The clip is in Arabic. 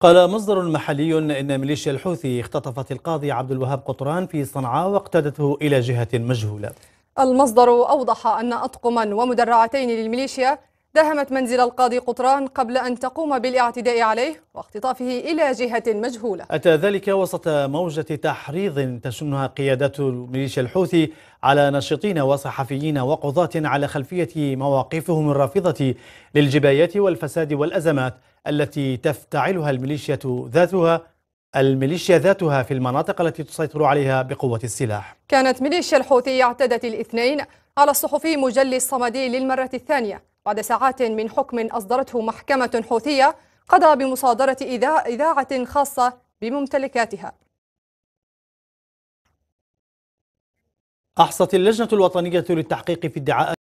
قال مصدر محلي إن ميليشيا الحوثي اختطفت القاضي عبد الوهاب قطران في صنعاء واقتادته إلى جهة مجهولة المصدر أوضح أن أطقما ومدرعتين للميليشيا داهمت منزل القاضي قطران قبل أن تقوم بالاعتداء عليه واختطافه إلى جهة مجهولة أتى ذلك وسط موجة تحريض تشنها قيادات ميليشيا الحوثي على ناشطين وصحفيين وقضاة على خلفية مواقفهم الرافضة للجبايات والفساد والأزمات التي تفتعلها الميليشيا ذاتها الميليشيا ذاتها في المناطق التي تسيطر عليها بقوة السلاح كانت ميليشيا الحوثي اعتدت الاثنين على الصحفي مجلي الصمدي للمرة الثانية بعد ساعات من حكم أصدرته محكمة حوثية قضى بمصادرة إذاعة خاصة بممتلكاتها أحصت اللجنة الوطنية للتحقيق في ادعاء